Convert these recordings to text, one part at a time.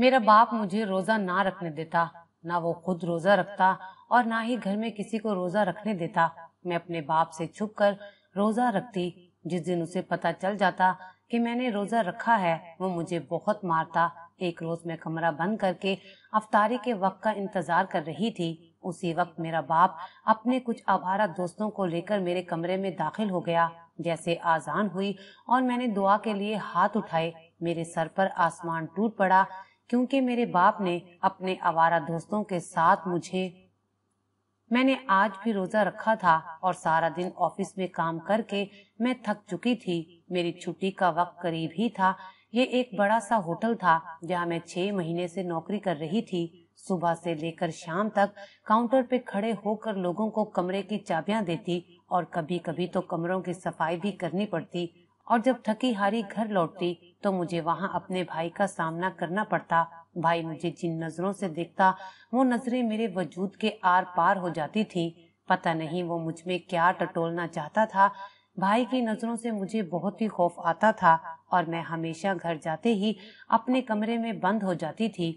मेरा बाप मुझे रोजा ना रखने देता ना वो खुद रोजा रखता और ना ही घर में किसी को रोजा रखने देता मैं अपने बाप से छुप कर रोजा रखती जिस दिन उसे पता चल जाता कि मैंने रोजा रखा है वो मुझे बहुत मारता एक रोज मैं कमरा बंद करके अफतारी के वक्त का इंतजार कर रही थी उसी वक्त मेरा बाप अपने कुछ आवारा दोस्तों को लेकर मेरे कमरे में दाखिल हो गया जैसे आजान हुई और मैंने दुआ के लिए हाथ उठाए मेरे सर पर आसमान टूट पड़ा क्योंकि मेरे बाप ने अपने आवारा दोस्तों के साथ मुझे मैंने आज भी रोजा रखा था और सारा दिन ऑफिस में काम करके मैं थक चुकी थी मेरी छुट्टी का वक्त करीब ही था ये एक बड़ा सा होटल था जहाँ मैं छह महीने से नौकरी कर रही थी सुबह से लेकर शाम तक काउंटर पे खड़े होकर लोगों को कमरे की चाबियां देती और कभी कभी तो कमरों की सफाई भी करनी पड़ती और जब थकी हारी घर लौटती तो मुझे वहाँ अपने भाई का सामना करना पड़ता भाई मुझे जिन नजरों से देखता वो नजरें मेरे वजूद के आर पार हो जाती थी पता नहीं वो मुझ में क्या टटोलना चाहता था भाई की नजरों से मुझे बहुत ही खौफ आता था और मैं हमेशा घर जाते ही अपने कमरे में बंद हो जाती थी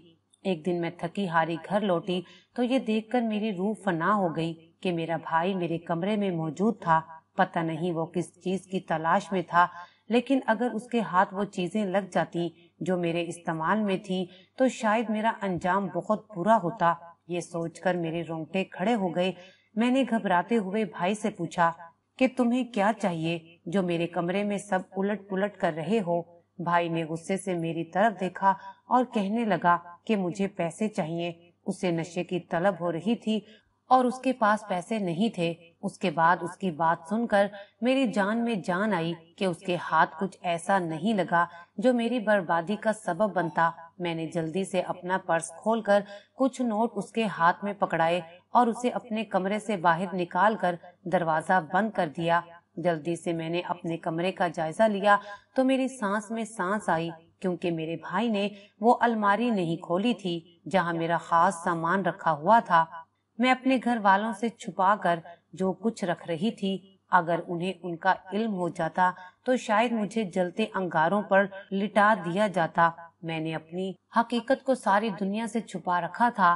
एक दिन मैं थकी हारी घर लौटी तो ये देखकर मेरी रूह फना हो गई कि मेरा भाई मेरे कमरे में मौजूद था पता नहीं वो किस चीज की तलाश में था लेकिन अगर उसके हाथ वो चीज़ें लग जाती जो मेरे इस्तेमाल में थी तो शायद मेरा अंजाम बहुत बुरा होता ये सोचकर मेरे रोंगटे खड़े हो गए मैंने घबराते हुए भाई से पूछा कि तुम्हें क्या चाहिए जो मेरे कमरे में सब उलट पुलट कर रहे हो भाई ने गुस्से से मेरी तरफ देखा और कहने लगा कि मुझे पैसे चाहिए उसे नशे की तलब हो रही थी और उसके पास पैसे नहीं थे उसके बाद उसकी बात सुनकर मेरी जान में जान आई कि उसके हाथ कुछ ऐसा नहीं लगा जो मेरी बर्बादी का सबब बनता मैंने जल्दी से अपना पर्स खोलकर कुछ नोट उसके हाथ में पकड़ाए और उसे अपने कमरे से बाहर निकाल कर दरवाजा बंद कर दिया जल्दी से मैंने अपने कमरे का जायजा लिया तो मेरी सांस में सांस आई क्योंकि मेरे भाई ने वो अलमारी नहीं खोली थी जहाँ मेरा खास सामान रखा हुआ था मैं अपने घर वालों से कर जो कुछ रख रही थी अगर उन्हें उनका इल्म हो जाता तो शायद मुझे जलते अंगारों पर लिटा दिया जाता मैंने अपनी हकीकत को सारी दुनिया से छुपा रखा था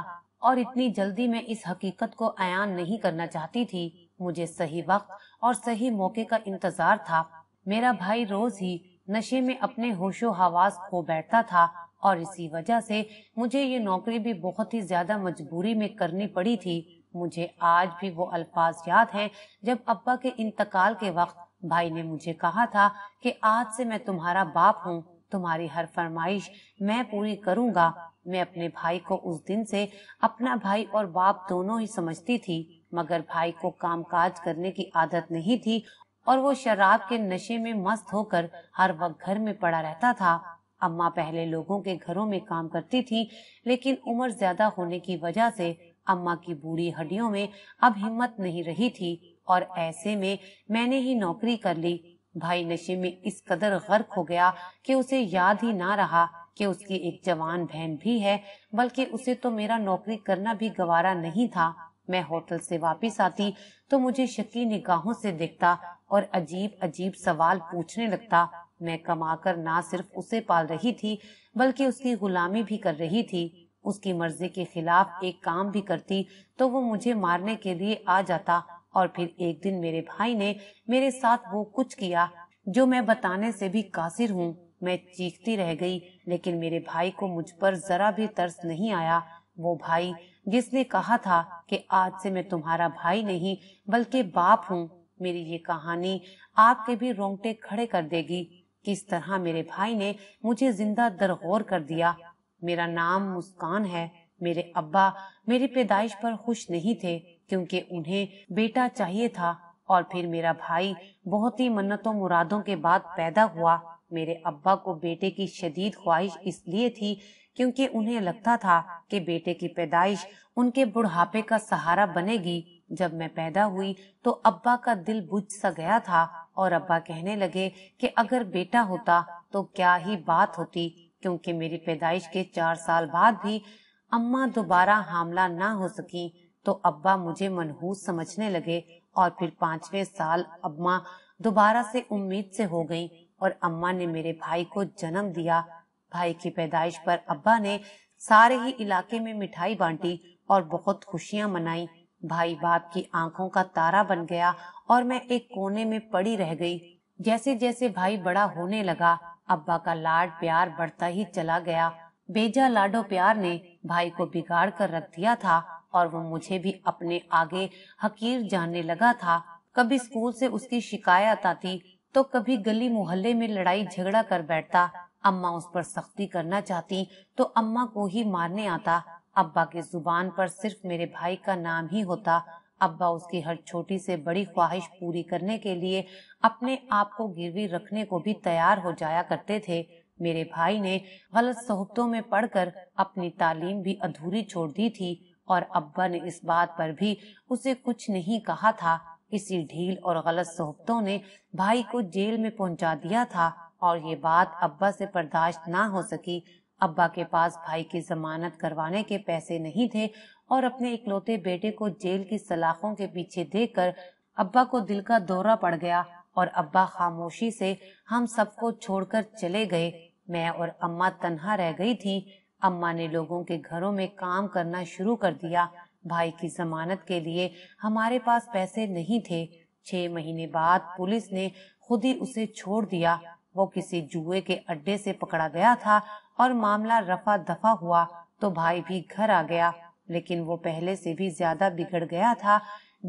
और इतनी जल्दी मैं इस हकीकत को अयान नहीं करना चाहती थी मुझे सही वक्त और सही मौके का इंतजार था मेरा भाई रोज ही नशे में अपने होशो हवास खो बैठता था और इसी वजह से मुझे ये नौकरी भी बहुत ही ज्यादा मजबूरी में करनी पड़ी थी मुझे आज भी वो अल्फाज याद हैं जब अब्बा के इंतकाल के वक्त भाई ने मुझे कहा था कि आज से मैं तुम्हारा बाप हूँ तुम्हारी हर फरमाइश मैं पूरी करूँगा मैं अपने भाई को उस दिन से अपना भाई और बाप दोनों ही समझती थी मगर भाई को काम काज करने की आदत नहीं थी और वो शराब के नशे में मस्त होकर हर वक्त घर में पड़ा रहता था अम्मा पहले लोगों के घरों में काम करती थी लेकिन उम्र ज्यादा होने की वजह से अम्मा की बूढ़ी हड्डियों में अब हिम्मत नहीं रही थी और ऐसे में मैंने ही नौकरी कर ली भाई नशे में इस कदर गर्क हो गया कि उसे याद ही ना रहा कि उसकी एक जवान बहन भी है बल्कि उसे तो मेरा नौकरी करना भी गवारा नहीं था मैं होटल से वापस आती तो मुझे शकी निगाहों से देखता और अजीब अजीब सवाल पूछने लगता मैं कमाकर ना सिर्फ उसे पाल रही थी बल्कि उसकी गुलामी भी कर रही थी उसकी मर्जी के खिलाफ एक काम भी करती तो वो मुझे मारने के लिए आ जाता और फिर एक दिन मेरे भाई ने मेरे साथ वो कुछ किया जो मैं बताने से भी कासिर हूँ मैं चीखती रह गई लेकिन मेरे भाई को मुझ पर जरा भी तरस नहीं आया वो भाई जिसने कहा था कि आज से मैं तुम्हारा भाई नहीं बल्कि बाप हूँ मेरी ये कहानी आपके भी रोंगटे खड़े कर देगी किस तरह मेरे भाई ने मुझे जिंदा गौर कर दिया मेरा नाम मुस्कान है मेरे अब्बा मेरी पैदाइश पर खुश नहीं थे क्योंकि उन्हें बेटा चाहिए था और फिर मेरा भाई बहुत ही मन्नतों मुरादों के बाद पैदा हुआ मेरे अब्बा को बेटे की शदीद ख्वाहिश इसलिए थी क्योंकि उन्हें लगता था कि बेटे की पैदाइश उनके बुढ़ापे का सहारा बनेगी जब मैं पैदा हुई तो अब्बा का दिल बुझ सा गया था और अब्बा कहने लगे कि अगर बेटा होता तो क्या ही बात होती क्योंकि मेरी पैदाइश के चार साल बाद भी अम्मा दोबारा हामला ना हो सकी तो अब्बा मुझे मनहूस समझने लगे और फिर पांचवें साल अम्मा दोबारा से उम्मीद से हो गई और अम्मा ने मेरे भाई को जन्म दिया भाई की पैदाइश पर अब्बा ने सारे ही इलाके में मिठाई बांटी और बहुत खुशियां मनाई भाई बाप की आंखों का तारा बन गया और मैं एक कोने में पड़ी रह गई जैसे जैसे भाई बड़ा होने लगा अब्बा का लाड प्यार बढ़ता ही चला गया बेजा लाडो प्यार ने भाई को बिगाड़ कर रख दिया था और वो मुझे भी अपने आगे हकीर जाने लगा था कभी स्कूल से उसकी शिकायत आती तो कभी गली मोहल्ले में लड़ाई झगड़ा कर बैठता अम्मा उस पर सख्ती करना चाहती तो अम्मा को ही मारने आता अब्बा के जुबान पर सिर्फ मेरे भाई का नाम ही होता अब्बा उसकी हर छोटी से बड़ी ख्वाहिश पूरी करने के लिए अपने आप को गिरवी रखने को भी तैयार हो जाया करते थे मेरे भाई ने गलत सहबतों में पढ़कर अपनी तालीम भी अधूरी छोड़ दी थी और अब्बा ने इस बात पर भी उसे कुछ नहीं कहा था इसी ढील और गलत सहबतों ने भाई को जेल में पहुंचा दिया था और ये बात अब्बा से बर्दाश्त ना हो सकी अब्बा के पास भाई की जमानत करवाने के पैसे नहीं थे और अपने इकलौते बेटे को जेल की सलाखों के पीछे कर अब्बा को दिल का दौरा पड़ गया और अब्बा खामोशी से हम सबको छोड़कर चले गए मैं और अम्मा तन्हा रह गई थी अम्मा ने लोगों के घरों में काम करना शुरू कर दिया भाई की जमानत के लिए हमारे पास पैसे नहीं थे छह महीने बाद पुलिस ने खुद ही उसे छोड़ दिया वो किसी जुए के अड्डे से पकड़ा गया था और मामला रफा दफा हुआ तो भाई भी घर आ गया लेकिन वो पहले से भी ज्यादा बिगड़ गया था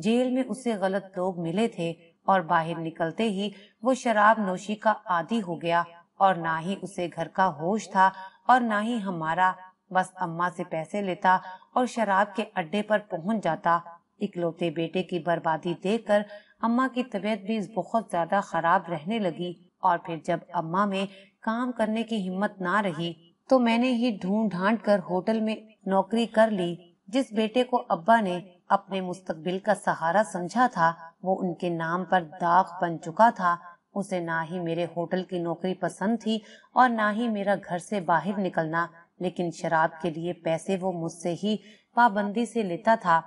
जेल में उसे गलत लोग मिले थे और बाहर निकलते ही वो शराब नोशी का आदि हो गया और ना ही उसे घर का होश था और ना ही हमारा बस अम्मा से पैसे लेता और शराब के अड्डे पर पहुंच जाता इकलौते बेटे की बर्बादी देखकर अम्मा की तबीयत भी बहुत ज्यादा खराब रहने लगी और फिर जब अम्मा में काम करने की हिम्मत ना रही तो मैंने ही ढूंढ ढांड कर होटल में नौकरी कर ली जिस बेटे को अब्बा ने अपने मुस्तकबिल का सहारा समझा था वो उनके नाम पर दाग बन चुका था उसे ना ही मेरे होटल की नौकरी पसंद थी और ना ही मेरा घर से बाहर निकलना लेकिन शराब के लिए पैसे वो मुझसे ही पाबंदी से लेता था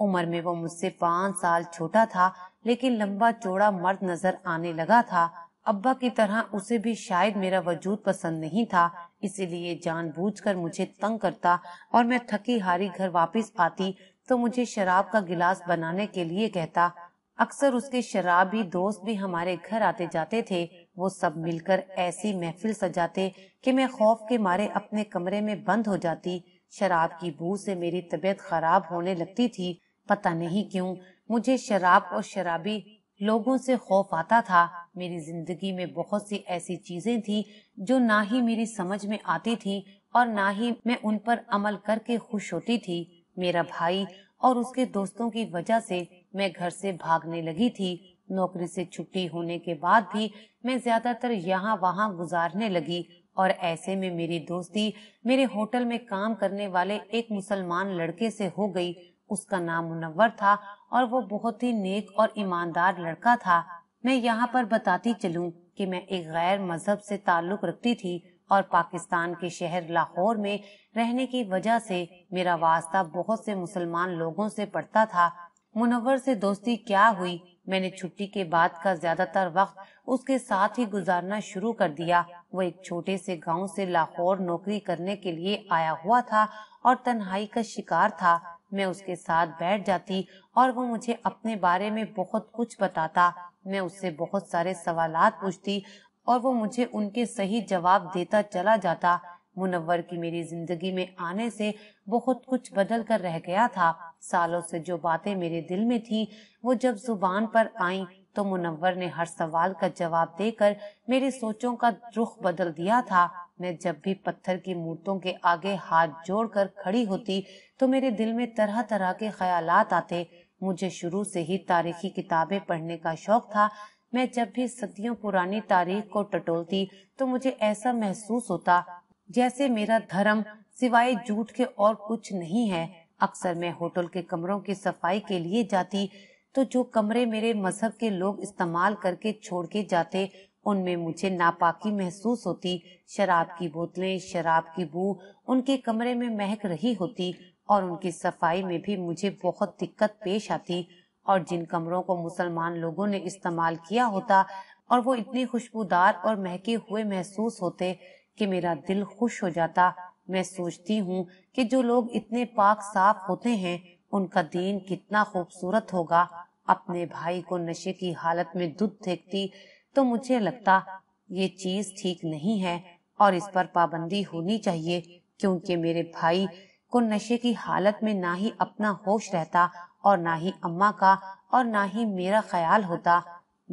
उम्र में वो मुझसे पाँच साल छोटा था लेकिन लंबा चौड़ा मर्द नजर आने लगा था अब्बा की तरह उसे भी शायद मेरा वजूद पसंद नहीं था इसीलिए जानबूझकर मुझे तंग करता और मैं थकी हारी घर वापस आती तो मुझे शराब का गिलास बनाने के लिए कहता अक्सर उसके शराबी दोस्त भी हमारे घर आते जाते थे वो सब मिलकर ऐसी महफिल सजाते कि मैं खौफ के मारे अपने कमरे में बंद हो जाती शराब की बू से मेरी तबीयत खराब होने लगती थी पता नहीं क्यों मुझे शराब और शराबी लोगों से खौफ आता था मेरी जिंदगी में बहुत सी ऐसी चीजें थी जो ना ही मेरी समझ में आती थी और ना ही मैं उन पर अमल करके खुश होती थी मेरा भाई और उसके दोस्तों की वजह से मैं घर से भागने लगी थी नौकरी से छुट्टी होने के बाद भी मैं ज्यादातर यहाँ वहाँ गुजारने लगी और ऐसे में मेरी दोस्ती मेरे होटल में काम करने वाले एक मुसलमान लड़के से हो गई उसका नाम मुनवर था और वो बहुत ही नेक और ईमानदार लड़का था मैं यहाँ पर बताती चलूँ कि मैं एक गैर मजहब से ताल्लुक़ रखती थी और पाकिस्तान के शहर लाहौर में रहने की वजह से मेरा वास्ता बहुत से मुसलमान लोगों से पड़ता था मुनवर से दोस्ती क्या हुई मैंने छुट्टी के बाद का ज्यादातर वक्त उसके साथ ही गुजारना शुरू कर दिया वो एक छोटे से गांव से लाहौर नौकरी करने के लिए आया हुआ था और तन्हाई का शिकार था मैं उसके साथ बैठ जाती और वो मुझे अपने बारे में बहुत कुछ बताता मैं उससे बहुत सारे सवाल पूछती और वो मुझे उनके सही जवाब देता चला जाता मुनवर की मेरी जिंदगी में आने से बहुत कुछ बदल कर रह गया था सालों से जो बातें मेरे दिल में थी वो जब जुबान पर आईं तो मुनवर ने हर सवाल का जवाब देकर मेरी सोचों का रुख बदल दिया था मैं जब भी पत्थर की मूर्तों के आगे हाथ जोड़कर खड़ी होती तो मेरे दिल में तरह तरह के ख्याल आते मुझे शुरू से ही तारीखी किताबें पढ़ने का शौक था मैं जब भी सदियों पुरानी तारीख को टटोलती तो मुझे ऐसा महसूस होता जैसे मेरा धर्म सिवाय झूठ के और कुछ नहीं है अक्सर मैं होटल के कमरों की सफाई के लिए जाती तो जो कमरे मेरे मजहब के लोग इस्तेमाल करके छोड़ के जाते उनमें मुझे नापाकी महसूस होती शराब की बोतलें शराब की बू उनके कमरे में महक रही होती और उनकी सफाई में भी मुझे बहुत दिक्कत पेश आती और जिन कमरों को मुसलमान लोगों ने इस्तेमाल किया होता और वो इतने खुशबूदार और महके हुए महसूस होते कि मेरा दिल खुश हो जाता मैं सोचती हूँ कि जो लोग इतने पाक साफ होते हैं उनका दीन कितना खूबसूरत होगा अपने भाई को नशे की हालत में दूध देखती तो मुझे लगता ये चीज ठीक नहीं है और इस पर पाबंदी होनी चाहिए क्योंकि मेरे भाई को नशे की हालत में ना ही अपना होश रहता और ना ही अम्मा का और ना ही मेरा ख्याल होता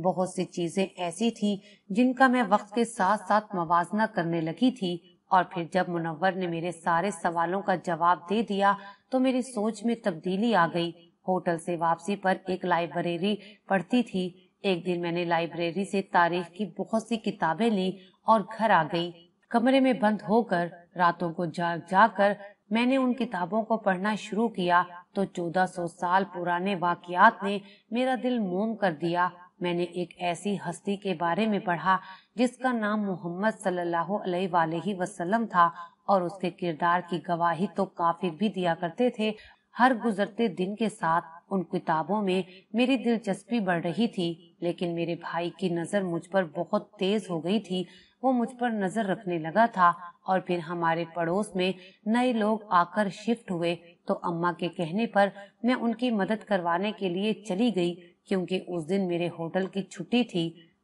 बहुत सी चीजें ऐसी थी जिनका मैं वक्त के साथ साथ मवाजना करने लगी थी और फिर जब मुनव्वर ने मेरे सारे सवालों का जवाब दे दिया तो मेरी सोच में तब्दीली आ गई होटल से वापसी पर एक लाइब्रेरी पढ़ती थी एक दिन मैंने लाइब्रेरी से तारीख की बहुत सी किताबें ली और घर आ गई कमरे में बंद होकर रातों को जाग जाकर मैंने उन किताबों को पढ़ना शुरू किया तो 1400 साल पुराने वाकियात ने मेरा दिल मोम कर दिया मैंने एक ऐसी हस्ती के बारे में पढ़ा जिसका नाम मोहम्मद सल्लल्लाहु अलैहि वसल्लम था और उसके किरदार की गवाही तो काफी भी दिया करते थे हर गुजरते दिन के साथ उन किताबों में मेरी दिलचस्पी बढ़ रही थी लेकिन मेरे भाई की नज़र मुझ पर बहुत तेज हो गई थी वो मुझ पर नज़र रखने लगा था और फिर हमारे पड़ोस में नए लोग आकर शिफ्ट हुए तो अम्मा के कहने पर मैं उनकी मदद करवाने के लिए चली गई क्योंकि उस दिन मेरे होटल की छुट्टी थी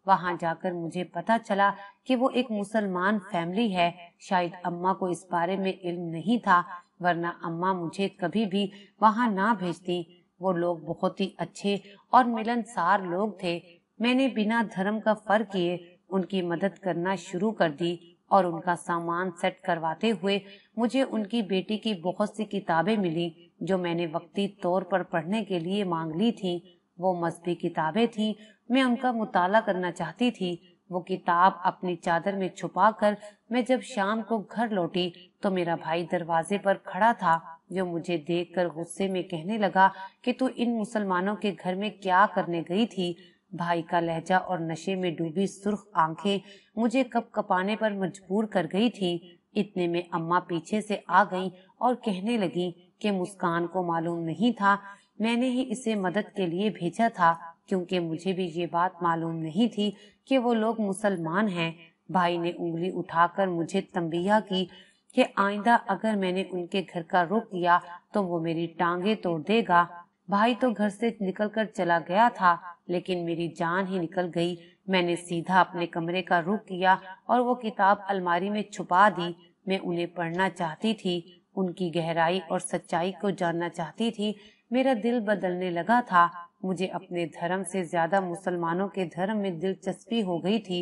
वहाँ जाकर मुझे पता चला कि वो एक मुसलमान फैमिली है शायद अम्मा को इस बारे में इल्म नहीं था वरना अम्मा मुझे कभी भी वहाँ ना भेजती वो लोग बहुत ही अच्छे और मिलनसार लोग थे मैंने बिना धर्म का फर्क किए उनकी मदद करना शुरू कर दी और उनका सामान सेट करवाते हुए मुझे उनकी बेटी की बहुत सी किताबें मिली जो मैंने वक्ती तौर पर पढ़ने के लिए मांग ली थी वो मजहबी किताबें थी मैं उनका मुताला करना चाहती थी वो किताब अपनी चादर में छुपा कर मैं जब शाम को घर लौटी तो मेरा भाई दरवाजे पर खड़ा था जो मुझे देखकर गुस्से में कहने लगा कि तू इन मुसलमानों के घर में क्या करने गई थी भाई का लहजा और नशे में डूबी सुर्ख आंखें मुझे कप कपाने पर मजबूर कर गई थी इतने में अम्मा पीछे से आ गईं और कहने लगी कि मुस्कान को मालूम नहीं था मैंने ही इसे मदद के लिए भेजा था क्योंकि मुझे भी ये बात मालूम नहीं थी कि वो लोग मुसलमान हैं भाई ने उंगली उठाकर मुझे तंबिया की कि आइंदा अगर मैंने उनके घर का रुख किया तो वो मेरी टांगे तोड़ देगा भाई तो घर से निकलकर चला गया था लेकिन मेरी जान ही निकल गई मैंने सीधा अपने कमरे का रुख किया और वो किताब अलमारी में छुपा दी मैं उन्हें पढ़ना चाहती थी उनकी गहराई और सच्चाई को जानना चाहती थी मेरा दिल बदलने लगा था मुझे अपने धर्म से ज्यादा मुसलमानों के धर्म में दिलचस्पी हो गई थी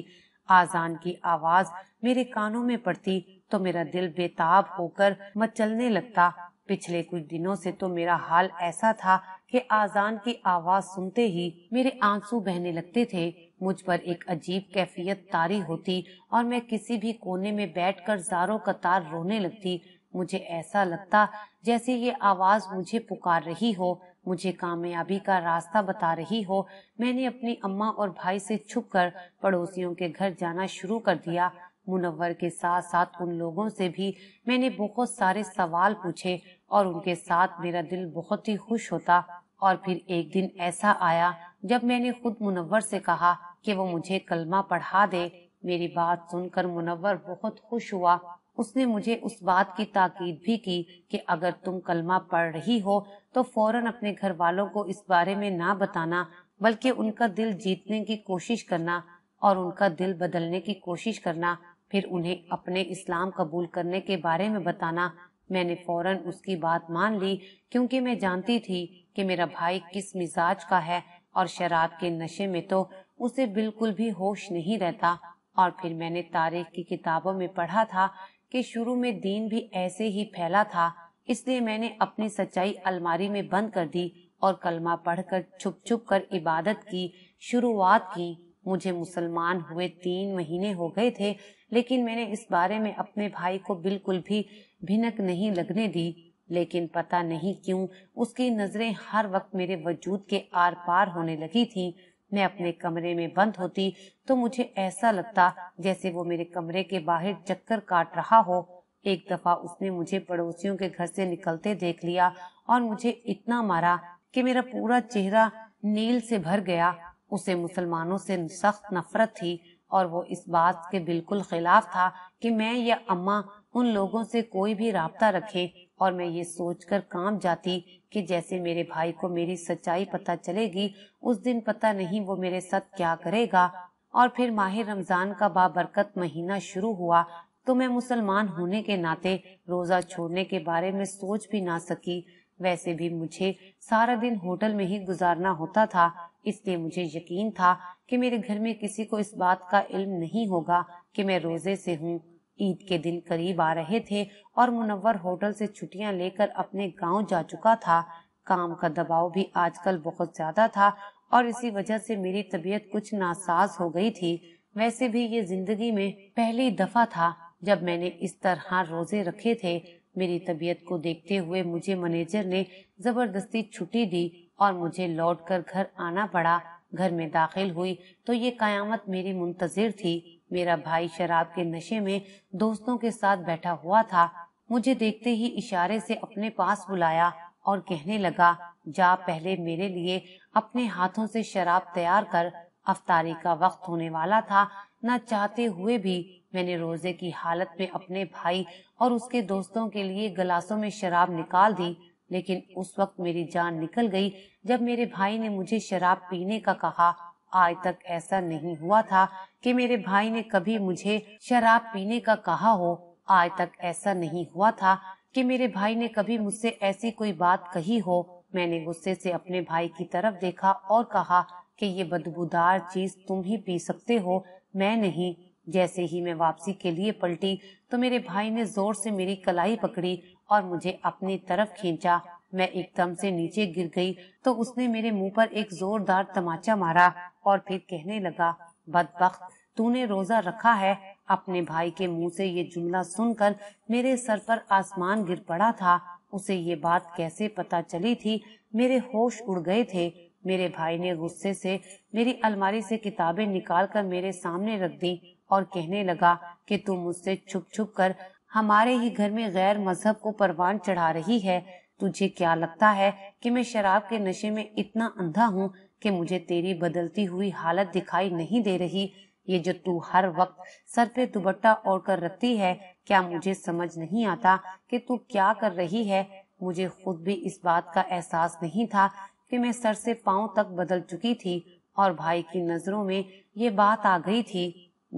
आजान की आवाज मेरे कानों में पड़ती तो मेरा दिल बेताब होकर मचलने लगता पिछले कुछ दिनों से तो मेरा हाल ऐसा था कि आजान की आवाज सुनते ही मेरे आंसू बहने लगते थे मुझ पर एक अजीब कैफियत तारी होती और मैं किसी भी कोने में बैठकर जारो कतार रोने लगती मुझे ऐसा लगता जैसे ये आवाज मुझे पुकार रही हो मुझे कामयाबी का रास्ता बता रही हो मैंने अपनी अम्मा और भाई से छुप कर पड़ोसियों के घर जाना शुरू कर दिया मुनव्वर के साथ साथ उन लोगों से भी मैंने बहुत सारे सवाल पूछे और उनके साथ मेरा दिल बहुत ही खुश होता और फिर एक दिन ऐसा आया जब मैंने खुद मुनव्वर से कहा कि वो मुझे कलमा पढ़ा दे मेरी बात सुनकर मुनव्वर बहुत खुश हुआ उसने मुझे उस बात की ताकीद भी की कि अगर तुम कलमा पढ़ रही हो तो फौरन अपने घर वालों को इस बारे में ना बताना बल्कि उनका दिल जीतने की कोशिश करना और उनका दिल बदलने की कोशिश करना फिर उन्हें अपने इस्लाम कबूल करने के बारे में बताना मैंने फौरन उसकी बात मान ली क्योंकि मैं जानती थी कि मेरा भाई किस मिजाज का है और शराब के नशे में तो उसे बिल्कुल भी होश नहीं रहता और फिर मैंने तारीख की किताबों में पढ़ा था कि शुरू में दीन भी ऐसे ही फैला था इसलिए मैंने अपनी सच्चाई अलमारी में बंद कर दी और कलमा पढ़कर छुप छुप कर इबादत की शुरुआत की मुझे मुसलमान हुए तीन महीने हो गए थे लेकिन मैंने इस बारे में अपने भाई को बिल्कुल भी भिनक नहीं लगने दी लेकिन पता नहीं क्यों उसकी नजरें हर वक्त मेरे वजूद के आर पार होने लगी थीं मैं अपने कमरे में बंद होती तो मुझे ऐसा लगता जैसे वो मेरे कमरे के बाहर चक्कर काट रहा हो एक दफा उसने मुझे पड़ोसियों के घर से निकलते देख लिया और मुझे इतना मारा कि मेरा पूरा चेहरा नील से भर गया उसे मुसलमानों से सख्त नफरत थी और वो इस बात के बिल्कुल खिलाफ था कि मैं या अम्मा उन लोगों से कोई भी रबता रखे और मैं ये सोचकर काम जाती कि जैसे मेरे भाई को मेरी सच्चाई पता चलेगी उस दिन पता नहीं वो मेरे साथ क्या करेगा और फिर माहिर रमजान का बाबरकत महीना शुरू हुआ तो मैं मुसलमान होने के नाते रोजा छोड़ने के बारे में सोच भी ना सकी वैसे भी मुझे सारा दिन होटल में ही गुजारना होता था इसलिए मुझे यकीन था कि मेरे घर में किसी को इस बात का इल्म नहीं होगा कि मैं रोजे से हूँ ईद के दिन करीब आ रहे थे और मुनव्वर होटल से छुट्टियां लेकर अपने गांव जा चुका था काम का दबाव भी आजकल बहुत ज्यादा था और इसी वजह से मेरी तबीयत कुछ नासाज हो गई थी वैसे भी ये जिंदगी में पहली दफा था जब मैंने इस तरह रोजे रखे थे मेरी तबीयत को देखते हुए मुझे मैनेजर ने जबरदस्ती छुट्टी दी और मुझे लौटकर घर आना पड़ा घर में दाखिल हुई तो ये कयामत मेरी मुंतजिर थी मेरा भाई शराब के नशे में दोस्तों के साथ बैठा हुआ था मुझे देखते ही इशारे से अपने पास बुलाया और कहने लगा जा पहले मेरे लिए अपने हाथों से शराब तैयार कर अफतारी का वक्त होने वाला था न चाहते हुए भी मैंने रोजे की हालत में अपने भाई और उसके दोस्तों के लिए गलासों में शराब निकाल दी लेकिन उस वक्त मेरी जान निकल गई जब मेरे भाई ने मुझे शराब पीने का कहा आज तक ऐसा नहीं हुआ था कि मेरे भाई ने कभी मुझे शराब पीने का कहा हो आज तक ऐसा नहीं हुआ था कि मेरे भाई ने कभी मुझसे ऐसी कोई बात कही हो मैंने गुस्से से अपने भाई की तरफ देखा और कहा कि ये बदबूदार चीज तुम ही पी सकते हो मैं नहीं जैसे ही मैं वापसी के लिए पलटी तो मेरे भाई ने जोर से मेरी कलाई पकड़ी और मुझे अपनी तरफ खींचा मैं एकदम से नीचे गिर गई तो उसने मेरे मुंह पर एक जोरदार तमाचा मारा और फिर कहने लगा बदबख्त तूने रोजा रखा है अपने भाई के मुंह से ये जुमला सुनकर मेरे सर पर आसमान गिर पड़ा था उसे ये बात कैसे पता चली थी मेरे होश उड़ गए थे मेरे भाई ने गुस्से से मेरी अलमारी से किताबें निकाल कर मेरे सामने रख दी और कहने लगा कि तू मुझसे छुप छुप कर हमारे ही घर में गैर मजहब को परवान चढ़ा रही है तुझे क्या लगता है कि मैं शराब के नशे में इतना अंधा हूँ कि मुझे तेरी बदलती हुई हालत दिखाई नहीं दे रही ये जो तू हर वक्त सर पे दुबट्टा ओढ़ कर रखती है क्या मुझे समझ नहीं आता कि तू क्या कर रही है मुझे खुद भी इस बात का एहसास नहीं था कि मैं सर से पाँव तक बदल चुकी थी और भाई की नजरों में ये बात आ गई थी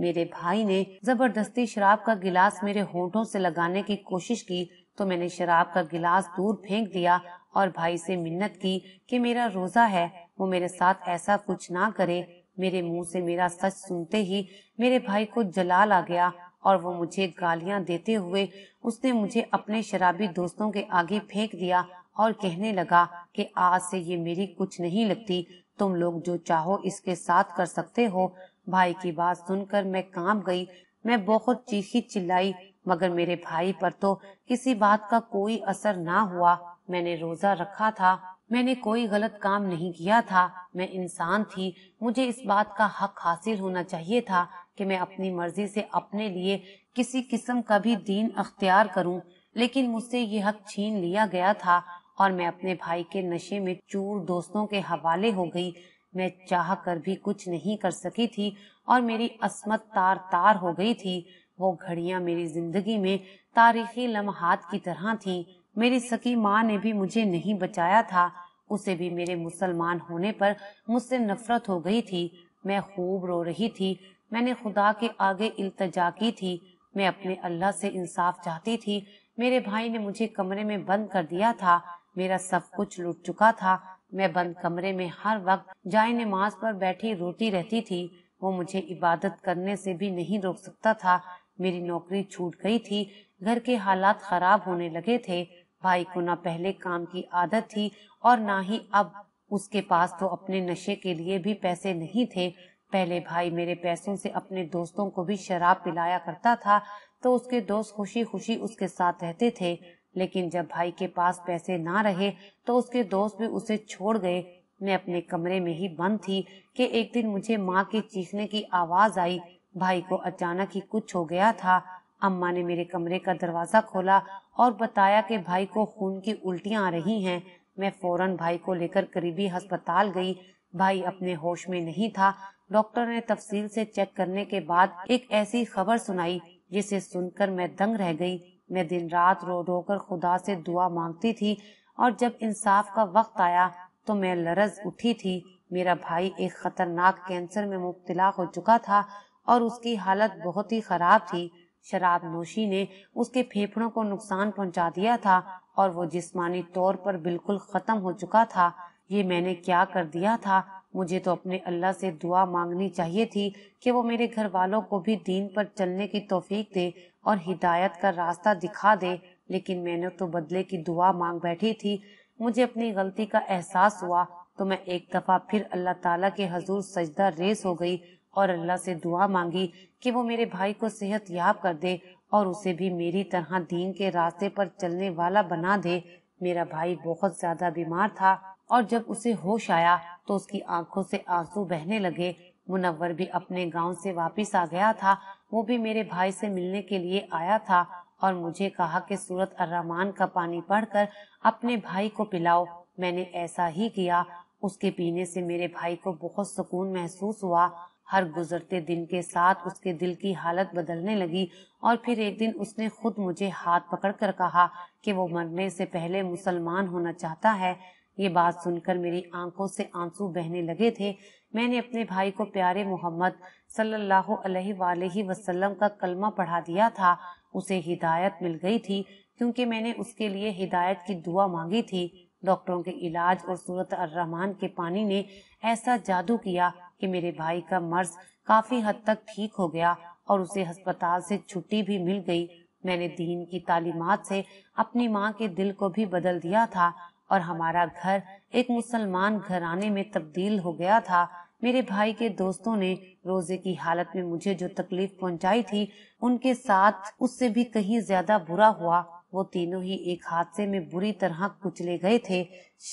मेरे भाई ने जबरदस्ती शराब का गिलास मेरे होठों से लगाने की कोशिश की तो मैंने शराब का गिलास दूर फेंक दिया और भाई से मिन्नत की कि मेरा रोजा है वो मेरे साथ ऐसा कुछ ना करे मेरे मुंह से मेरा सच सुनते ही मेरे भाई को जलाल आ गया और वो मुझे गालियां देते हुए उसने मुझे अपने शराबी दोस्तों के आगे फेंक दिया और कहने लगा कि आज से ये मेरी कुछ नहीं लगती तुम लोग जो चाहो इसके साथ कर सकते हो भाई की बात सुनकर मैं काम गई मैं बहुत चीखी चिल्लाई मगर मेरे भाई पर तो किसी बात का कोई असर ना हुआ मैंने रोजा रखा था मैंने कोई गलत काम नहीं किया था मैं इंसान थी मुझे इस बात का हक हासिल होना चाहिए था कि मैं अपनी मर्जी से अपने लिए किसी किस्म का भी दीन अख्तियार करूं, लेकिन मुझसे ये हक छीन लिया गया था और मैं अपने भाई के नशे में चूर दोस्तों के हवाले हो गई मैं चाह कर भी कुछ नहीं कर सकी थी और मेरी असमत तार तार हो गई थी वो घड़िया मेरी जिंदगी में तारीखी लम्हात की तरह थी मेरी सकी माँ ने भी मुझे नहीं बचाया था उसे भी मेरे मुसलमान होने पर मुझसे नफरत हो गई थी मैं खूब रो रही थी मैंने खुदा के आगे इल्तजा की थी मैं अपने अल्लाह से इंसाफ चाहती थी मेरे भाई ने मुझे कमरे में बंद कर दिया था मेरा सब कुछ लुट चुका था मैं बंद कमरे में हर वक्त जाय नमाज पर बैठी रोटी रहती थी वो मुझे इबादत करने से भी नहीं रोक सकता था मेरी नौकरी छूट गई थी घर के हालात खराब होने लगे थे भाई को ना पहले काम की आदत थी और ना ही अब उसके पास तो अपने नशे के लिए भी पैसे नहीं थे पहले भाई मेरे पैसों से अपने दोस्तों को भी शराब पिलाया करता था तो उसके दोस्त खुशी खुशी उसके साथ रहते थे लेकिन जब भाई के पास पैसे ना रहे तो उसके दोस्त भी उसे छोड़ गए मैं अपने कमरे में ही बंद थी कि एक दिन मुझे माँ के चीखने की आवाज आई भाई को अचानक ही कुछ हो गया था अम्मा ने मेरे कमरे का दरवाजा खोला और बताया कि भाई को खून की उल्टियां आ रही हैं मैं फौरन भाई को लेकर करीबी अस्पताल गई भाई अपने होश में नहीं था डॉक्टर ने तफसील से चेक करने के बाद एक ऐसी खबर सुनाई जिसे सुनकर मैं दंग रह गई मैं दिन रात रो रो कर खुदा से दुआ मांगती थी और जब इंसाफ का वक्त आया तो मैं लरज उठी थी मेरा भाई एक खतरनाक कैंसर में मुब्तला हो चुका था और उसकी हालत बहुत ही खराब थी शराब नोशी ने उसके फेफड़ों को नुकसान पहुंचा दिया था और वो जिस्मानी तौर पर बिल्कुल खत्म हो चुका था ये मैंने क्या कर दिया था मुझे तो अपने अल्लाह से दुआ मांगनी चाहिए थी कि वो मेरे घर वालों को भी दीन पर चलने की तोफीक दे और हिदायत का रास्ता दिखा दे लेकिन मैंने तो बदले की दुआ मांग बैठी थी मुझे अपनी गलती का एहसास हुआ तो मैं एक दफ़ा फिर अल्लाह ताला के हजूर सजदा रेस हो गई और अल्लाह से दुआ मांगी कि वो मेरे भाई को सेहत याब कर दे और उसे भी मेरी तरह दीन के रास्ते पर चलने वाला बना दे मेरा भाई बहुत ज्यादा बीमार था और जब उसे होश आया तो उसकी आंखों से आंसू बहने लगे मुनव्वर भी अपने गांव से वापस आ गया था वो भी मेरे भाई से मिलने के लिए आया था और मुझे कहा कि सूरत अर्रहमान का पानी पढ़कर अपने भाई को पिलाओ मैंने ऐसा ही किया उसके पीने से मेरे भाई को बहुत सुकून महसूस हुआ हर गुजरते दिन के साथ उसके दिल की हालत बदलने लगी और फिर एक दिन उसने खुद मुझे हाथ पकड़कर कहा कि वो मरने से पहले मुसलमान होना चाहता है ये बात सुनकर मेरी आंखों से आंसू बहने लगे थे मैंने अपने भाई को प्यारे मोहम्मद सल्लल्लाहु अलैहि वसल्लम का कलमा पढ़ा दिया था उसे हिदायत मिल गई थी क्योंकि मैंने उसके लिए हिदायत की दुआ मांगी थी डॉक्टरों के इलाज और सूरत अर्रहमान के पानी ने ऐसा जादू किया कि मेरे भाई का मर्ज काफी हद तक ठीक हो गया और उसे अस्पताल से छुट्टी भी मिल गई मैंने दीन की तालीमत से अपनी माँ के दिल को भी बदल दिया था और हमारा घर एक मुसलमान घराने में तब्दील हो गया था मेरे भाई के दोस्तों ने रोजे की हालत में मुझे जो तकलीफ पहुंचाई थी उनके साथ उससे भी कहीं ज्यादा बुरा हुआ वो तीनों ही एक हादसे में बुरी तरह कुचले गए थे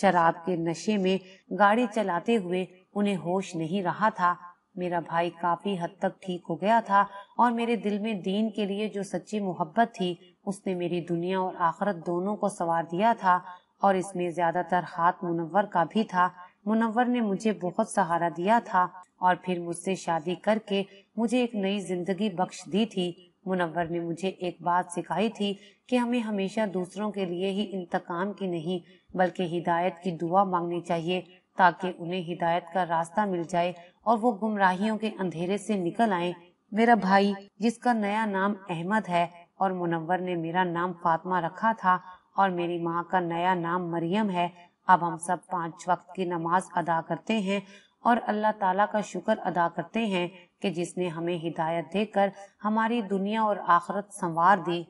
शराब के नशे में गाड़ी चलाते हुए उन्हें होश नहीं रहा था मेरा भाई काफी हद तक ठीक हो गया था और मेरे दिल में दीन के लिए जो सच्ची मोहब्बत थी उसने मेरी दुनिया और आखरत दोनों को संवार दिया था और इसमें ज्यादातर हाथ मुनव्वर का भी था मुनव्वर ने मुझे बहुत सहारा दिया था और फिर मुझसे शादी करके मुझे एक नई जिंदगी बख्श दी थी मुनव्वर ने मुझे एक बात सिखाई थी कि हमें हमेशा दूसरों के लिए ही इंतकाम की नहीं बल्कि हिदायत की दुआ मांगनी चाहिए ताकि उन्हें हिदायत का रास्ता मिल जाए और वो गुमराहियों के अंधेरे से निकल आए मेरा भाई जिसका नया नाम अहमद है और मुनव्वर ने मेरा नाम फातिमा रखा था और मेरी माँ का नया नाम मरियम है अब हम सब पांच वक्त की नमाज अदा करते हैं और अल्लाह ताला का शुक्र अदा करते हैं कि जिसने हमें हिदायत देकर हमारी दुनिया और आखरत संवार दी